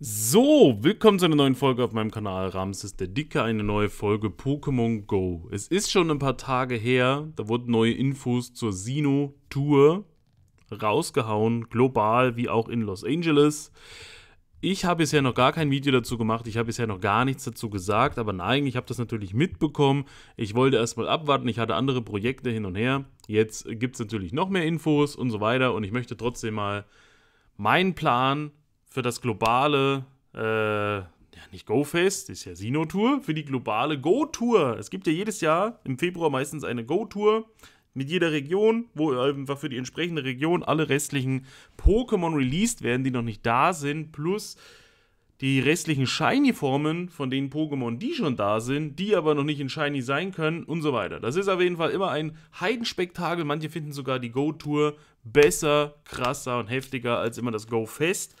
So, willkommen zu einer neuen Folge auf meinem Kanal Ramses der Dicke, eine neue Folge Pokémon Go. Es ist schon ein paar Tage her, da wurden neue Infos zur Sino-Tour rausgehauen, global wie auch in Los Angeles. Ich habe bisher noch gar kein Video dazu gemacht, ich habe bisher noch gar nichts dazu gesagt, aber nein, ich habe das natürlich mitbekommen. Ich wollte erstmal abwarten, ich hatte andere Projekte hin und her. Jetzt gibt es natürlich noch mehr Infos und so weiter und ich möchte trotzdem mal meinen Plan für das globale, äh, ja, nicht GoFest, das ist ja Sino-Tour, für die globale Go-Tour. Es gibt ja jedes Jahr im Februar meistens eine Go-Tour mit jeder Region, wo einfach für die entsprechende Region alle restlichen Pokémon released werden, die noch nicht da sind, plus die restlichen Shiny-Formen von den Pokémon, die schon da sind, die aber noch nicht in Shiny sein können und so weiter. Das ist auf jeden Fall immer ein Heidenspektakel. Manche finden sogar die Go-Tour besser, krasser und heftiger als immer das Go-Fest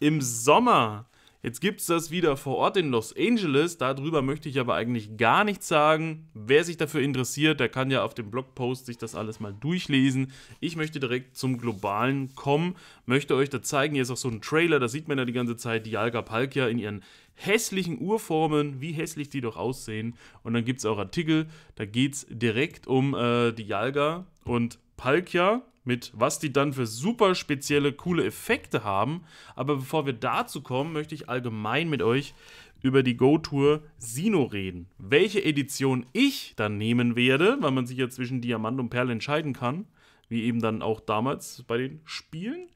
im Sommer. Jetzt gibt es das wieder vor Ort in Los Angeles. Darüber möchte ich aber eigentlich gar nichts sagen. Wer sich dafür interessiert, der kann ja auf dem Blogpost sich das alles mal durchlesen. Ich möchte direkt zum Globalen kommen. Möchte euch da zeigen, hier ist auch so ein Trailer, da sieht man ja die ganze Zeit die Jalga Palkia in ihren hässlichen Urformen, wie hässlich die doch aussehen. Und dann gibt es auch Artikel, da geht es direkt um äh, die Jalga und Palkia mit was die dann für super spezielle, coole Effekte haben. Aber bevor wir dazu kommen, möchte ich allgemein mit euch über die Go-Tour Sino reden. Welche Edition ich dann nehmen werde, weil man sich ja zwischen Diamant und Perle entscheiden kann, wie eben dann auch damals bei den Spielen.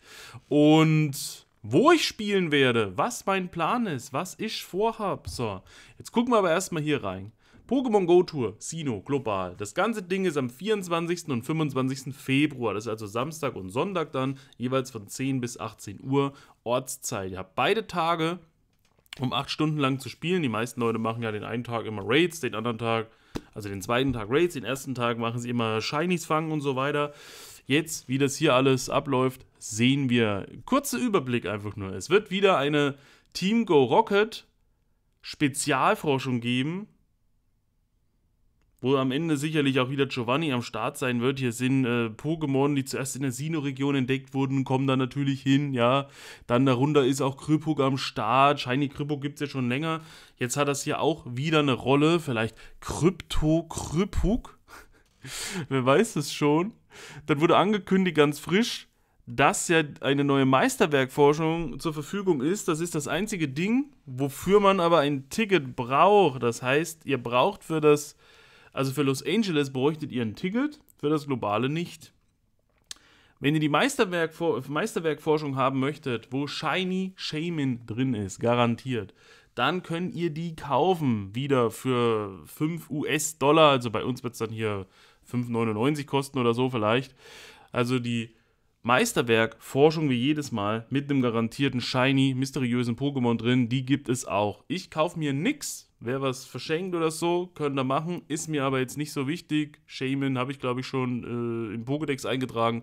Und wo ich spielen werde, was mein Plan ist, was ich vorhab. So, jetzt gucken wir aber erstmal hier rein. Pokémon Go Tour, Sino, global. Das ganze Ding ist am 24. und 25. Februar. Das ist also Samstag und Sonntag dann, jeweils von 10 bis 18 Uhr Ortszeit. Ihr habt beide Tage, um 8 Stunden lang zu spielen. Die meisten Leute machen ja den einen Tag immer Raids, den anderen Tag, also den zweiten Tag Raids, den ersten Tag machen sie immer Shinies fangen und so weiter. Jetzt, wie das hier alles abläuft, sehen wir. Kurzer Überblick einfach nur. Es wird wieder eine Team Go Rocket Spezialforschung geben wo am Ende sicherlich auch wieder Giovanni am Start sein wird. Hier sind äh, Pokémon, die zuerst in der Sinnoh-Region entdeckt wurden, kommen da natürlich hin, ja. Dann darunter ist auch Kripuk am Start. Shiny Kripuk gibt es ja schon länger. Jetzt hat das hier auch wieder eine Rolle. Vielleicht Krypto Kripuk? Wer weiß es schon? Dann wurde angekündigt, ganz frisch, dass ja eine neue Meisterwerkforschung zur Verfügung ist. Das ist das einzige Ding, wofür man aber ein Ticket braucht. Das heißt, ihr braucht für das also für Los Angeles bräuchtet ihr ein Ticket, für das globale nicht. Wenn ihr die Meisterwerk Meisterwerkforschung haben möchtet, wo Shiny Shaman drin ist, garantiert, dann könnt ihr die kaufen. Wieder für 5 US-Dollar. Also bei uns wird es dann hier 5,99 kosten oder so vielleicht. Also die Meisterwerkforschung wie jedes Mal mit einem garantierten Shiny, mysteriösen Pokémon drin, die gibt es auch. Ich kaufe mir nichts, Wer was verschenkt oder so, können da machen. Ist mir aber jetzt nicht so wichtig. Shaman habe ich, glaube ich, schon äh, im Pokédex eingetragen.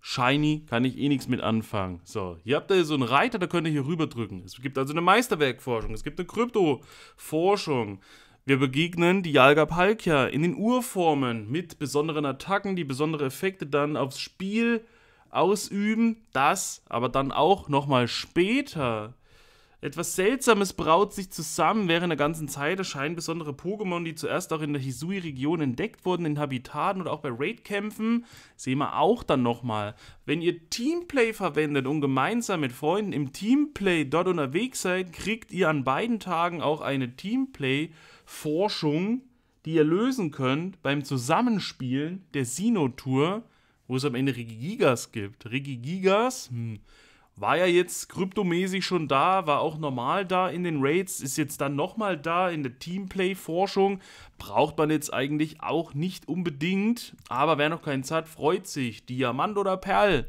Shiny kann ich eh nichts mit anfangen. So, hier habt ihr so einen Reiter, da könnt ihr hier rüber drücken. Es gibt also eine Meisterwerkforschung, es gibt eine Kryptoforschung. Wir begegnen die Jalga Palkia in den Urformen mit besonderen Attacken, die besondere Effekte dann aufs Spiel ausüben. Das aber dann auch nochmal später etwas Seltsames braut sich zusammen. Während der ganzen Zeit erscheinen besondere Pokémon, die zuerst auch in der Hisui-Region entdeckt wurden, in Habitaten oder auch bei Raid-Kämpfen. Sehen wir auch dann nochmal. Wenn ihr Teamplay verwendet und gemeinsam mit Freunden im Teamplay dort unterwegs seid, kriegt ihr an beiden Tagen auch eine Teamplay-Forschung, die ihr lösen könnt beim Zusammenspielen der Sino-Tour, wo es am Ende Regigigas gibt. Regigigas, hm, war ja jetzt kryptomäßig schon da, war auch normal da in den Raids, ist jetzt dann nochmal da in der Teamplay-Forschung. Braucht man jetzt eigentlich auch nicht unbedingt, aber wer noch keinen hat, freut sich. Diamant oder Perl.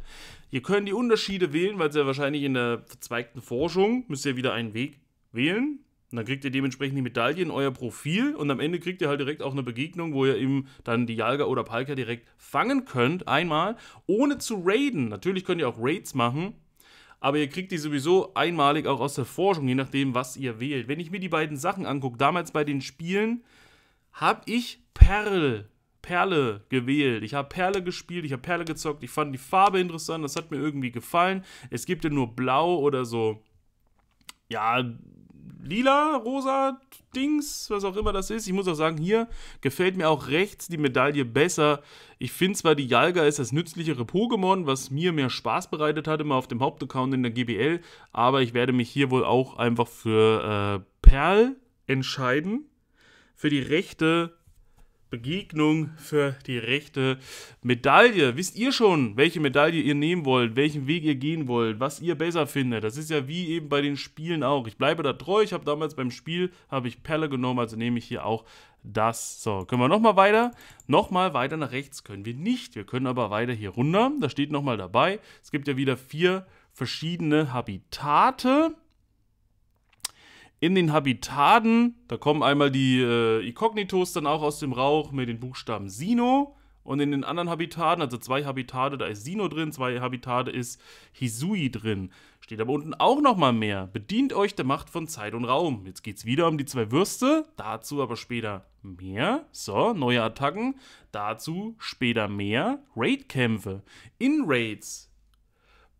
Ihr könnt die Unterschiede wählen, weil es ja wahrscheinlich in der verzweigten Forschung müsst ihr wieder einen Weg wählen. Und dann kriegt ihr dementsprechend die Medaillen, euer Profil und am Ende kriegt ihr halt direkt auch eine Begegnung, wo ihr eben dann die Jalga oder Palka direkt fangen könnt, einmal, ohne zu raiden. Natürlich könnt ihr auch Raids machen, aber ihr kriegt die sowieso einmalig auch aus der Forschung, je nachdem, was ihr wählt. Wenn ich mir die beiden Sachen angucke, damals bei den Spielen habe ich Perl, Perle gewählt. Ich habe Perle gespielt, ich habe Perle gezockt, ich fand die Farbe interessant, das hat mir irgendwie gefallen. Es gibt ja nur Blau oder so, ja, lila, rosa Dings, was auch immer das ist. Ich muss auch sagen, hier gefällt mir auch rechts die Medaille besser. Ich finde zwar, die Jalga ist das nützlichere Pokémon, was mir mehr Spaß bereitet hat, immer auf dem Hauptaccount in der GBL, aber ich werde mich hier wohl auch einfach für äh, Perl entscheiden. Für die rechte Begegnung für die rechte Medaille. Wisst ihr schon, welche Medaille ihr nehmen wollt, welchen Weg ihr gehen wollt, was ihr besser findet? Das ist ja wie eben bei den Spielen auch. Ich bleibe da treu. Ich habe damals beim Spiel habe ich Perle genommen, also nehme ich hier auch das. So, können wir nochmal weiter? Nochmal weiter nach rechts können wir nicht. Wir können aber weiter hier runter. Da steht nochmal dabei. Es gibt ja wieder vier verschiedene Habitate in den Habitaten, da kommen einmal die äh, Ikognitos dann auch aus dem Rauch mit den Buchstaben Sino. Und in den anderen Habitaten, also zwei Habitate, da ist Sino drin, zwei Habitate ist Hisui drin. Steht aber unten auch nochmal mehr. Bedient euch der Macht von Zeit und Raum. Jetzt geht es wieder um die zwei Würste, dazu aber später mehr. So, neue Attacken, dazu später mehr. Raidkämpfe. In Raids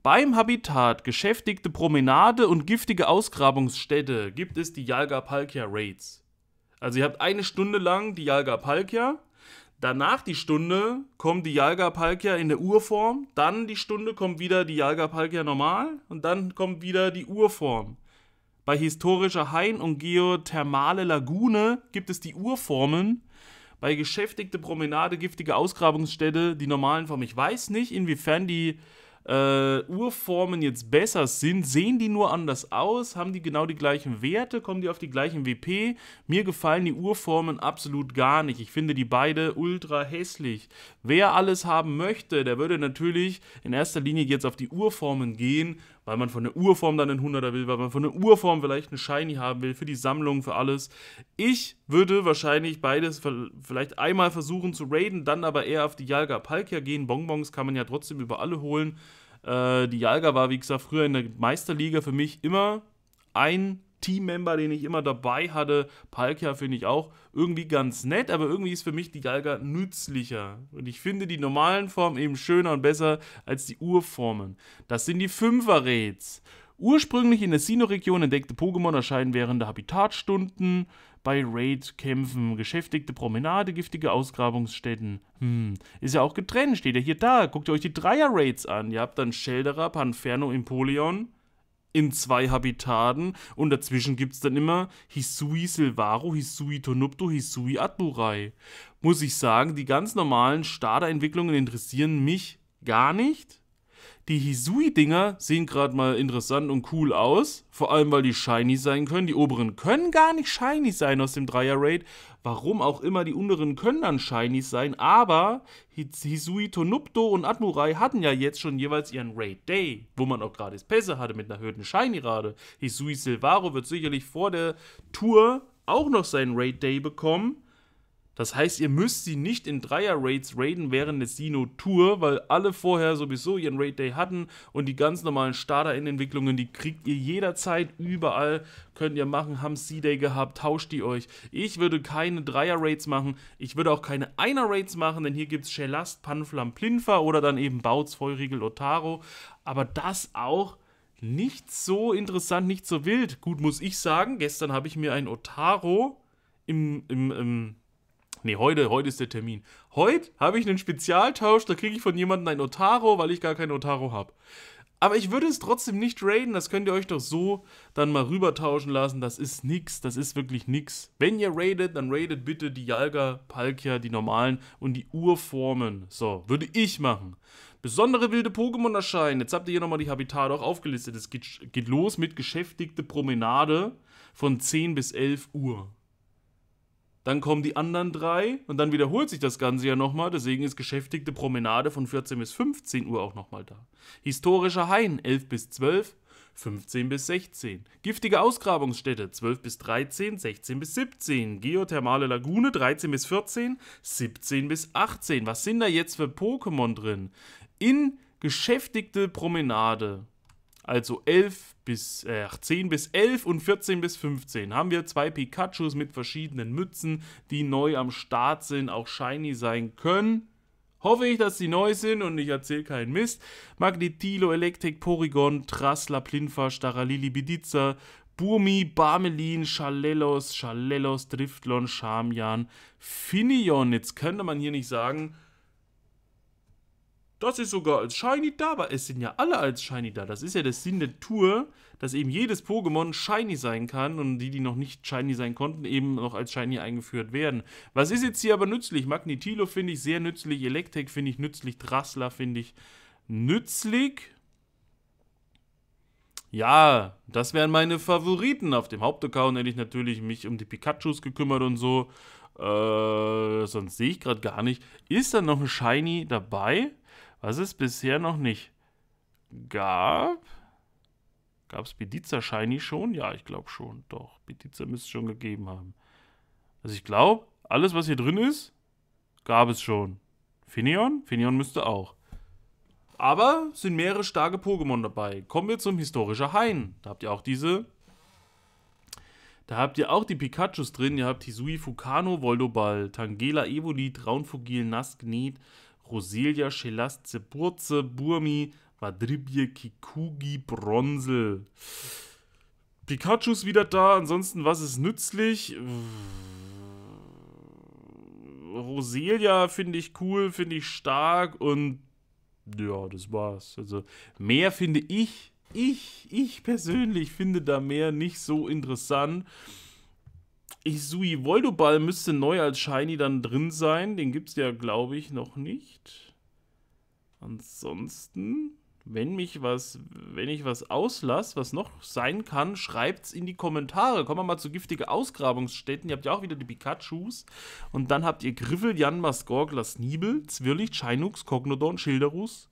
beim Habitat geschäftigte Promenade und giftige Ausgrabungsstätte gibt es die Jalga-Palkia Raids. Also ihr habt eine Stunde lang die Jalga-Palkia, danach die Stunde kommt die Jalga-Palkia in der Urform, dann die Stunde kommt wieder die Jalga-Palkia normal und dann kommt wieder die Urform. Bei historischer Hain- und geothermale Lagune gibt es die Urformen. Bei geschäftigte Promenade, giftige Ausgrabungsstätte, die normalen Formen. Ich weiß nicht, inwiefern die äh, Urformen jetzt besser sind? Sehen die nur anders aus? Haben die genau die gleichen Werte? Kommen die auf die gleichen WP? Mir gefallen die Urformen absolut gar nicht. Ich finde die beide ultra hässlich. Wer alles haben möchte, der würde natürlich in erster Linie jetzt auf die Urformen gehen, weil man von der Urform dann einen 100er will, weil man von der Urform vielleicht einen Shiny haben will, für die Sammlung, für alles. Ich würde wahrscheinlich beides vielleicht einmal versuchen zu raiden, dann aber eher auf die Jalga Palkia gehen. Bonbons kann man ja trotzdem über alle holen. Äh, die Jalga war, wie gesagt, früher in der Meisterliga für mich immer ein Teammember, den ich immer dabei hatte. Palkia finde ich auch irgendwie ganz nett, aber irgendwie ist für mich die Galga nützlicher. Und ich finde die normalen Formen eben schöner und besser als die Urformen. Das sind die Fünfer-Raids. Ursprünglich in der Sinnoh-Region entdeckte Pokémon erscheinen während der Habitatstunden bei Raid-Kämpfen, geschäftigte Promenade, giftige Ausgrabungsstätten. Hm, ist ja auch getrennt, steht ja hier da. Guckt ihr euch die Dreier-Raids an. Ihr habt dann Shelderer, Panferno, Empoleon in zwei Habitaten und dazwischen gibt es dann immer Hisui Silvaro, Hisui Tonupto, Hisui Atburai. Muss ich sagen, die ganz normalen Starterentwicklungen interessieren mich gar nicht. Die Hisui-Dinger sehen gerade mal interessant und cool aus. Vor allem, weil die shiny sein können. Die oberen können gar nicht shiny sein aus dem Dreier-Raid. Warum auch immer, die unteren können dann shiny sein. Aber Hisui, Tonupto und Atmurai hatten ja jetzt schon jeweils ihren Raid-Day, wo man auch gerade Pässe hatte mit einer erhöhten Shiny-Rate. Hisui Silvaro wird sicherlich vor der Tour auch noch seinen Raid-Day bekommen. Das heißt, ihr müsst sie nicht in Dreier-Raids raiden während der sino tour weil alle vorher sowieso ihren Raid-Day hatten und die ganz normalen Starter-Entwicklungen, die kriegt ihr jederzeit, überall, könnt ihr machen, haben C-Day gehabt, tauscht die euch. Ich würde keine Dreier-Raids machen, ich würde auch keine Einer-Raids machen, denn hier gibt es Shellast, Panflam, Plinfa oder dann eben Bautz, Feurigel, Otaro, aber das auch nicht so interessant, nicht so wild. Gut, muss ich sagen, gestern habe ich mir ein Otaro im, im, im Nee, heute, heute ist der Termin. Heute habe ich einen Spezialtausch, da kriege ich von jemandem ein Otaro, weil ich gar kein Otaro habe. Aber ich würde es trotzdem nicht raiden, das könnt ihr euch doch so dann mal rübertauschen lassen. Das ist nix, das ist wirklich nix. Wenn ihr raidet, dann raidet bitte die Jalga, Palkia, die normalen und die Urformen. So, würde ich machen. Besondere wilde Pokémon erscheinen. Jetzt habt ihr hier nochmal die Habitate auch aufgelistet. Es geht, geht los mit geschäftigte Promenade von 10 bis 11 Uhr. Dann kommen die anderen drei und dann wiederholt sich das Ganze ja nochmal. Deswegen ist geschäftigte Promenade von 14 bis 15 Uhr auch nochmal da. Historischer Hain 11 bis 12, 15 bis 16. Giftige Ausgrabungsstätte 12 bis 13, 16 bis 17. Geothermale Lagune 13 bis 14, 17 bis 18. Was sind da jetzt für Pokémon drin? In geschäftigte Promenade also 11 bis äh, 10 bis 11 und 14 bis 15 haben wir zwei Pikachus mit verschiedenen Mützen, die neu am Start sind, auch shiny sein können. Hoffe ich, dass sie neu sind und ich erzähle keinen Mist. Magnetilo, Electric, Porygon, Trasla, Plinfa, Staralili, Bidiza, Burmi, Barmelin, Chalelos, Chalelos, Driftlon, Charmian, Finion. Jetzt könnte man hier nicht sagen, das ist sogar als Shiny da, aber es sind ja alle als Shiny da. Das ist ja der Sinn der Tour, dass eben jedes Pokémon Shiny sein kann und die, die noch nicht Shiny sein konnten, eben noch als Shiny eingeführt werden. Was ist jetzt hier aber nützlich? Magnetilo finde ich sehr nützlich, Electek finde ich nützlich, Drassler finde ich nützlich. Ja, das wären meine Favoriten. Auf dem Hauptaccount hätte ich natürlich mich um die Pikachus gekümmert und so. Äh, sonst sehe ich gerade gar nicht. Ist da noch ein Shiny dabei? Was es bisher noch nicht gab. Gab es Bediza Shiny schon? Ja, ich glaube schon. Doch, Bediza müsste es schon gegeben haben. Also ich glaube, alles, was hier drin ist, gab es schon. Finion? Finion müsste auch. Aber sind mehrere starke Pokémon dabei. Kommen wir zum historischer Hain. Da habt ihr auch diese. Da habt ihr auch die Pikachus drin. Ihr habt Hisui Fukano, Voldobal, Tangela Evoli, Traunfugil, Nasknet, Roselia Schelastze, Burze Burmi Vadribje Kikugi Bronzel. Pikachu ist wieder da, ansonsten was ist nützlich? Roselia finde ich cool, finde ich stark und ja, das war's. Also mehr finde ich, ich, ich persönlich finde da mehr nicht so interessant. Isui Voldoball müsste neu als Shiny dann drin sein. Den gibt es ja, glaube ich, noch nicht. Ansonsten, wenn mich was, wenn ich was auslasse, was noch sein kann, schreibt es in die Kommentare. Kommen wir mal zu giftige Ausgrabungsstätten. Ihr habt ja auch wieder die Pikachus. Und dann habt ihr Griffel, Janmas, Gorglas, Nibel, Zwirlicht, Scheinux, Cognodon, Schilderus,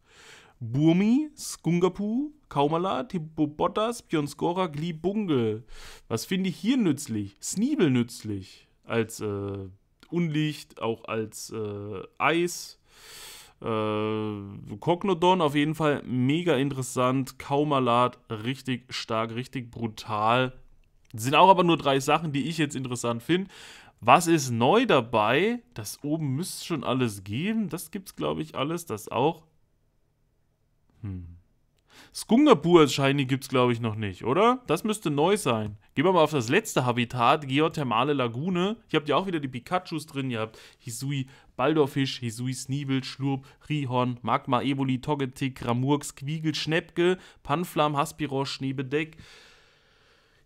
Burmi, Skungapu, Kaumala, Tibo Bottas, Björn Skora, Gli Bunge. Was finde ich hier nützlich? Sneebel nützlich. Als äh, Unlicht, auch als äh, Eis. Äh, Kognodon auf jeden Fall mega interessant. Kaumalat richtig stark, richtig brutal. Sind auch aber nur drei Sachen, die ich jetzt interessant finde. Was ist neu dabei? Das oben müsste schon alles geben. Das gibt es, glaube ich, alles. Das auch. Hm als shiny gibt es, glaube ich, noch nicht, oder? Das müsste neu sein. Gehen wir mal auf das letzte Habitat, Geothermale Lagune. Hier habt ihr auch wieder die Pikachus drin. Ihr habt Hisui Baldorfisch, Hisui Sneebel, Schlurp, Rihorn, Magma Evoli, Togetic, Ramurks, Quiegel, Schnäppke, Panflam, Haspirosch, Schneebedeck.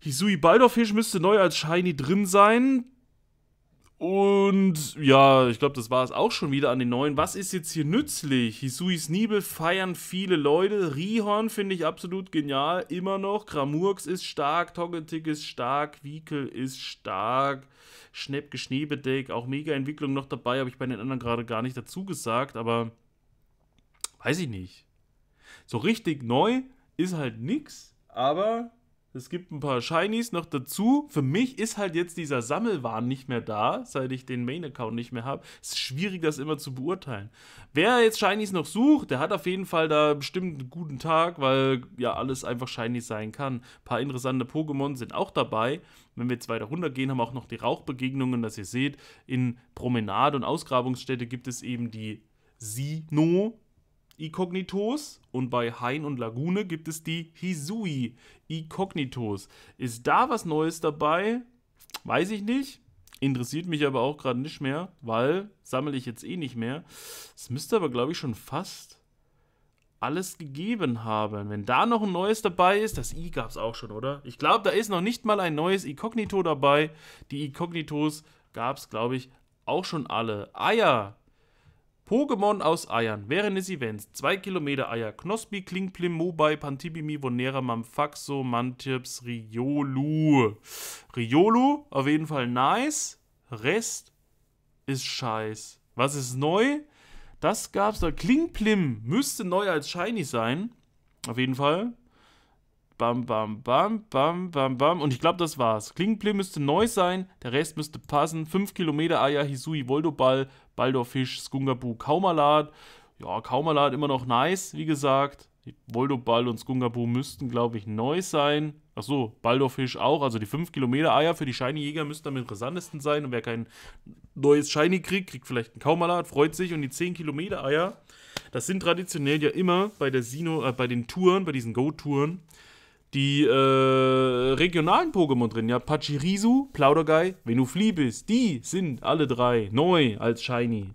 Hisui Baldorfisch müsste neu als Shiny drin sein. Und ja, ich glaube, das war es auch schon wieder an den neuen. Was ist jetzt hier nützlich? Hisuis Nibel feiern viele Leute. Rihorn finde ich absolut genial, immer noch. Kramurks ist stark, Togetic ist stark, Wiekel ist stark. Schnepke Schneebedeck, auch Mega-Entwicklung noch dabei, habe ich bei den anderen gerade gar nicht dazu gesagt, aber weiß ich nicht. So richtig neu ist halt nichts. aber es gibt ein paar Shinies noch dazu. Für mich ist halt jetzt dieser Sammelwahn nicht mehr da, seit ich den Main-Account nicht mehr habe. Es ist schwierig, das immer zu beurteilen. Wer jetzt Shinies noch sucht, der hat auf jeden Fall da bestimmt einen guten Tag, weil ja alles einfach Shinies sein kann. Ein paar interessante Pokémon sind auch dabei. Wenn wir jetzt weiter runtergehen, haben wir auch noch die Rauchbegegnungen, dass ihr seht. In Promenade und Ausgrabungsstätte gibt es eben die Sino, Ikognitos und bei Hain und Lagune gibt es die Hisui Ikognitos. Ist da was Neues dabei? Weiß ich nicht. Interessiert mich aber auch gerade nicht mehr, weil sammle ich jetzt eh nicht mehr. Es müsste aber, glaube ich, schon fast alles gegeben haben. Wenn da noch ein neues dabei ist, das I gab es auch schon, oder? Ich glaube, da ist noch nicht mal ein neues Inkognito dabei. Die Inkognitos gab es, glaube ich, auch schon alle. Ah ja, Pokémon aus Eiern. Während des Events 2 Kilometer Eier. Knospi, Klingplim, Mobai, Pantibimi, Vonera, Mamfaxo, Mantips, Riolu. Riolu, auf jeden Fall nice. Rest ist scheiß. Was ist neu? Das gab's da. Klingplim müsste neu als Shiny sein. Auf jeden Fall. Bam, bam, bam, bam, bam, bam. Und ich glaube, das war's. Klingenplay müsste neu sein, der Rest müsste passen. 5 Kilometer Aya, Hisui, Voldoball, Baldorfisch, Skungabu, Kaumalat. Ja, Kaumalat immer noch nice, wie gesagt. Voldoball und Skungabu müssten, glaube ich, neu sein. Achso, Baldorfisch auch. Also die 5 Kilometer Eier für die Shiny-Jäger müssten am interessantesten sein. Und wer kein neues Shiny kriegt, kriegt vielleicht einen Kaumalat, freut sich. Und die 10 Kilometer Eier, das sind traditionell ja immer bei der Sino, äh, bei den Touren, bei diesen Go-Touren, die äh, regionalen Pokémon drin. Ja, Pachirisu, Plauderguy, Venuflibis, die sind alle drei neu als Shiny.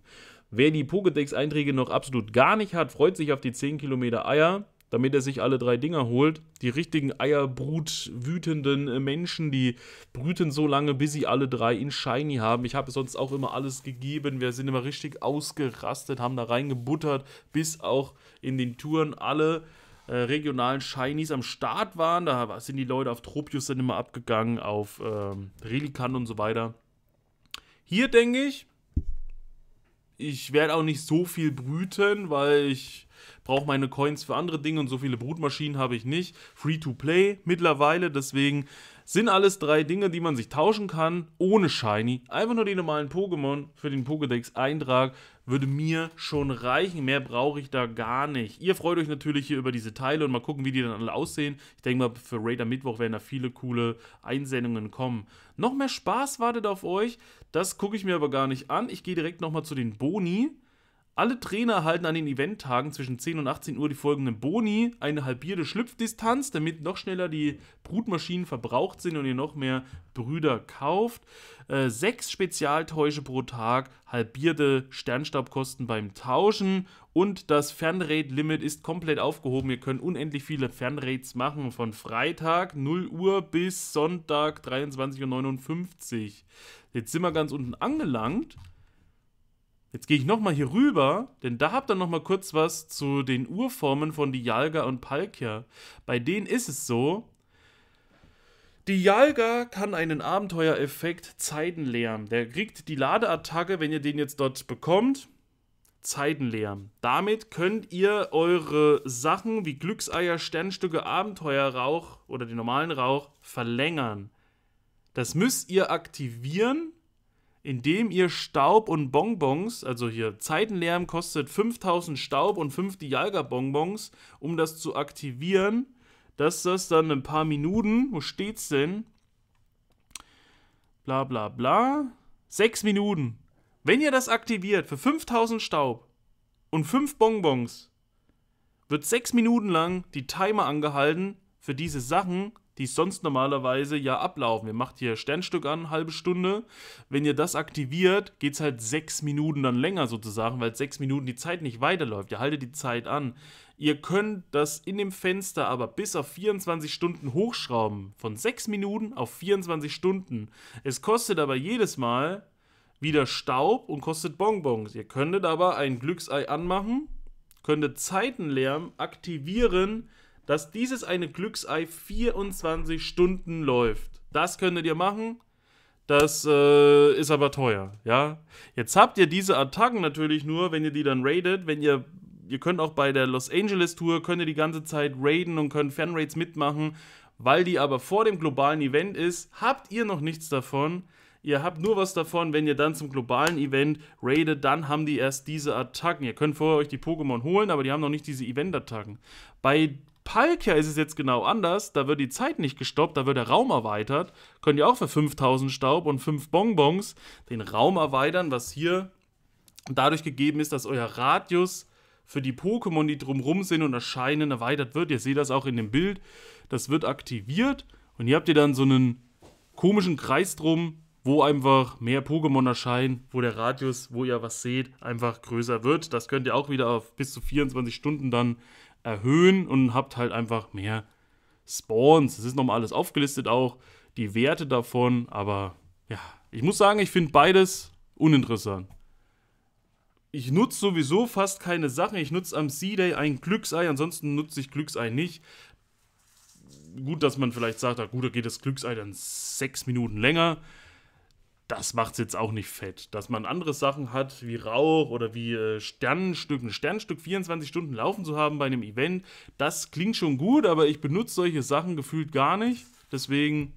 Wer die Pokédex-Einträge noch absolut gar nicht hat, freut sich auf die 10 Kilometer Eier, damit er sich alle drei Dinger holt. Die richtigen Eierbrut wütenden äh, Menschen, die brüten so lange, bis sie alle drei in Shiny haben. Ich habe sonst auch immer alles gegeben. Wir sind immer richtig ausgerastet, haben da reingebuttert, bis auch in den Touren alle äh, regionalen Shinies am Start waren. Da sind die Leute auf Tropius dann immer abgegangen, auf ähm, Relikan und so weiter. Hier denke ich, ich werde auch nicht so viel brüten, weil ich brauche meine Coins für andere Dinge und so viele Brutmaschinen habe ich nicht. Free to play mittlerweile, deswegen sind alles drei Dinge, die man sich tauschen kann, ohne Shiny. Einfach nur die normalen Pokémon für den Pokédex-Eintrag würde mir schon reichen. Mehr brauche ich da gar nicht. Ihr freut euch natürlich hier über diese Teile und mal gucken, wie die dann alle aussehen. Ich denke mal, für Raid am Mittwoch werden da viele coole Einsendungen kommen. Noch mehr Spaß wartet auf euch. Das gucke ich mir aber gar nicht an. Ich gehe direkt nochmal zu den Boni. Alle Trainer erhalten an den Eventtagen zwischen 10 und 18 Uhr die folgenden Boni, eine halbierte Schlüpfdistanz, damit noch schneller die Brutmaschinen verbraucht sind und ihr noch mehr Brüder kauft, äh, sechs Spezialtäusche pro Tag, halbierte Sternstaubkosten beim Tauschen und das Fernrate-Limit ist komplett aufgehoben. Ihr könnt unendlich viele Fernrates machen, von Freitag 0 Uhr bis Sonntag 23.59 Uhr. Jetzt sind wir ganz unten angelangt Jetzt gehe ich nochmal hier rüber, denn da habt ihr nochmal kurz was zu den Urformen von Dialga und Palkia. Bei denen ist es so, Dialga kann einen Abenteuereffekt Zeidenlärm. Der kriegt die Ladeattacke, wenn ihr den jetzt dort bekommt, Zeidenlärm. Damit könnt ihr eure Sachen wie Glückseier, Sternstücke, Abenteuerrauch oder den normalen Rauch verlängern. Das müsst ihr aktivieren indem ihr Staub und Bonbons, also hier Zeitenlärm kostet 5000 Staub und 5 Dialga-Bonbons, um das zu aktivieren, dass das dann ein paar Minuten, wo steht's denn? Bla bla bla. 6 Minuten. Wenn ihr das aktiviert für 5000 Staub und 5 Bonbons, wird 6 Minuten lang die Timer angehalten für diese Sachen die sonst normalerweise ja ablaufen. Ihr macht hier Sternstück an, halbe Stunde. Wenn ihr das aktiviert, geht es halt sechs Minuten dann länger sozusagen, weil sechs Minuten die Zeit nicht weiterläuft. Ihr haltet die Zeit an. Ihr könnt das in dem Fenster aber bis auf 24 Stunden hochschrauben. Von sechs Minuten auf 24 Stunden. Es kostet aber jedes Mal wieder Staub und kostet Bonbons. Ihr könntet aber ein Glücksei anmachen, könntet Zeitenlärm aktivieren, dass dieses eine Glücksei 24 Stunden läuft. Das könntet ihr machen. Das äh, ist aber teuer, ja. Jetzt habt ihr diese Attacken natürlich nur, wenn ihr die dann raidet, wenn ihr ihr könnt auch bei der Los Angeles Tour könnt ihr die ganze Zeit raiden und könnt Fanraids mitmachen, weil die aber vor dem globalen Event ist, habt ihr noch nichts davon. Ihr habt nur was davon, wenn ihr dann zum globalen Event raidet, dann haben die erst diese Attacken. Ihr könnt vorher euch die Pokémon holen, aber die haben noch nicht diese Event-Attacken. Bei Palkia ist es jetzt genau anders. Da wird die Zeit nicht gestoppt, da wird der Raum erweitert. Könnt ihr auch für 5000 Staub und 5 Bonbons den Raum erweitern, was hier dadurch gegeben ist, dass euer Radius für die Pokémon, die drumrum sind und erscheinen, erweitert wird. Ihr seht das auch in dem Bild. Das wird aktiviert und hier habt ihr dann so einen komischen Kreis drum, wo einfach mehr Pokémon erscheinen, wo der Radius, wo ihr was seht, einfach größer wird. Das könnt ihr auch wieder auf bis zu 24 Stunden dann erhöhen und habt halt einfach mehr Spawns. Das ist nochmal alles aufgelistet auch, die Werte davon, aber ja, ich muss sagen, ich finde beides uninteressant. Ich nutze sowieso fast keine Sachen. Ich nutze am sea day ein Glücksei, ansonsten nutze ich Glücksei nicht. Gut, dass man vielleicht sagt, gut, da geht das Glücksei dann sechs Minuten länger das macht es jetzt auch nicht fett. Dass man andere Sachen hat, wie Rauch oder wie äh, Sternenstück, ein Sternenstück 24 Stunden laufen zu haben bei einem Event, das klingt schon gut, aber ich benutze solche Sachen gefühlt gar nicht. Deswegen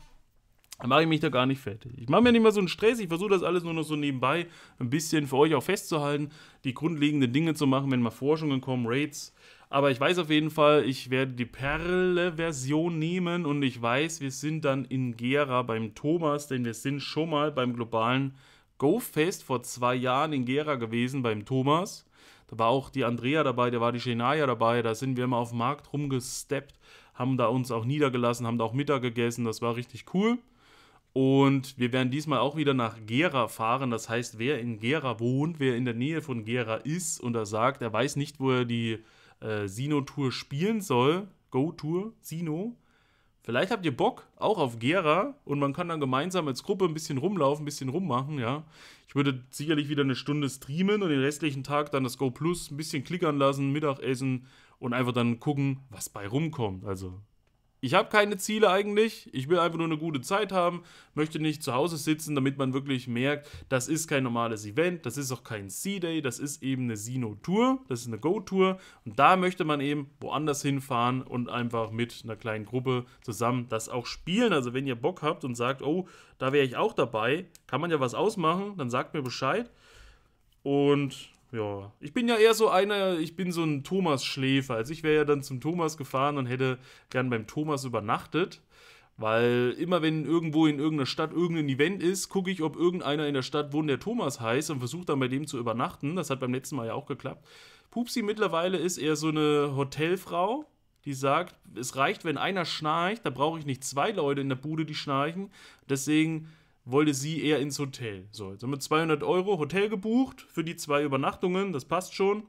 mache ich mich da gar nicht fett. Ich mache mir nicht mal so einen Stress, ich versuche das alles nur noch so nebenbei ein bisschen für euch auch festzuhalten, die grundlegenden Dinge zu machen, wenn mal Forschungen kommen, Raids, aber ich weiß auf jeden Fall, ich werde die Perle-Version nehmen und ich weiß, wir sind dann in Gera beim Thomas, denn wir sind schon mal beim globalen Go-Fest vor zwei Jahren in Gera gewesen beim Thomas. Da war auch die Andrea dabei, da war die Shenaya dabei, da sind wir immer auf dem Markt rumgesteppt, haben da uns auch niedergelassen, haben da auch Mittag gegessen, das war richtig cool. Und wir werden diesmal auch wieder nach Gera fahren. Das heißt, wer in Gera wohnt, wer in der Nähe von Gera ist und da sagt, er weiß nicht, wo er die äh, Sino-Tour spielen soll. Go-Tour, Sino. Vielleicht habt ihr Bock, auch auf Gera, und man kann dann gemeinsam als Gruppe ein bisschen rumlaufen, ein bisschen rummachen, ja. Ich würde sicherlich wieder eine Stunde streamen und den restlichen Tag dann das Go Plus ein bisschen klickern lassen, Mittagessen und einfach dann gucken, was bei rumkommt. Also ich habe keine Ziele eigentlich. Ich will einfach nur eine gute Zeit haben, möchte nicht zu Hause sitzen, damit man wirklich merkt, das ist kein normales Event, das ist auch kein C-Day, das ist eben eine Sino-Tour, das ist eine Go-Tour. Und da möchte man eben woanders hinfahren und einfach mit einer kleinen Gruppe zusammen das auch spielen. Also wenn ihr Bock habt und sagt, oh, da wäre ich auch dabei, kann man ja was ausmachen, dann sagt mir Bescheid. Und ja. Ich bin ja eher so einer, ich bin so ein Thomas-Schläfer. Also ich wäre ja dann zum Thomas gefahren und hätte gern beim Thomas übernachtet. Weil immer wenn irgendwo in irgendeiner Stadt irgendein Event ist, gucke ich, ob irgendeiner in der Stadt wohnt, der Thomas heißt und versuche dann bei dem zu übernachten. Das hat beim letzten Mal ja auch geklappt. Pupsi mittlerweile ist eher so eine Hotelfrau, die sagt, es reicht, wenn einer schnarcht, da brauche ich nicht zwei Leute in der Bude, die schnarchen. Deswegen wollte sie eher ins Hotel. So, jetzt haben wir 200 Euro Hotel gebucht für die zwei Übernachtungen, das passt schon.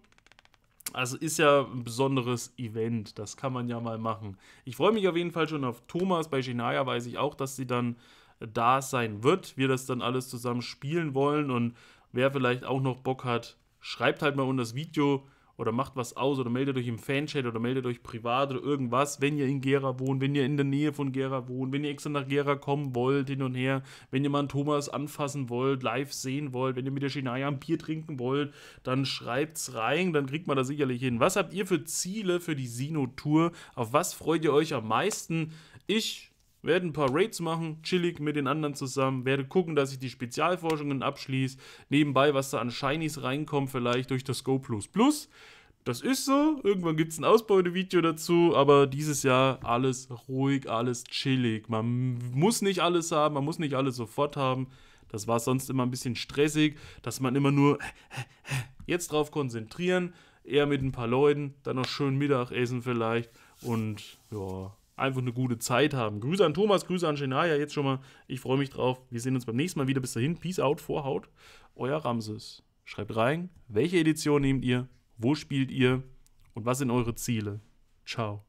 Also ist ja ein besonderes Event, das kann man ja mal machen. Ich freue mich auf jeden Fall schon auf Thomas. Bei Shania weiß ich auch, dass sie dann äh, da sein wird. Wir das dann alles zusammen spielen wollen und wer vielleicht auch noch Bock hat, schreibt halt mal unter das Video, oder macht was aus oder meldet euch im Fanchat oder meldet euch privat oder irgendwas, wenn ihr in Gera wohnt, wenn ihr in der Nähe von Gera wohnt, wenn ihr extra nach Gera kommen wollt, hin und her, wenn ihr mal einen Thomas anfassen wollt, live sehen wollt, wenn ihr mit der Shinaya ein Bier trinken wollt, dann schreibt's rein, dann kriegt man da sicherlich hin. Was habt ihr für Ziele für die Sino-Tour? Auf was freut ihr euch am meisten? Ich werde ein paar Raids machen, chillig mit den anderen zusammen. Werde gucken, dass ich die Spezialforschungen abschließe. Nebenbei, was da an Shinies reinkommt, vielleicht durch das Go. Plus Plus. Das ist so. Irgendwann gibt es ein Ausbeutevideo dazu. Aber dieses Jahr alles ruhig, alles chillig. Man muss nicht alles haben, man muss nicht alles sofort haben. Das war sonst immer ein bisschen stressig, dass man immer nur jetzt drauf konzentrieren. Eher mit ein paar Leuten, dann noch schön Mittagessen vielleicht. Und ja, einfach eine gute Zeit haben. Grüße an Thomas, Grüße an Shania jetzt schon mal. Ich freue mich drauf. Wir sehen uns beim nächsten Mal wieder. Bis dahin, Peace out, Vorhaut. Euer Ramses. Schreibt rein, welche Edition nehmt ihr, wo spielt ihr und was sind eure Ziele. Ciao.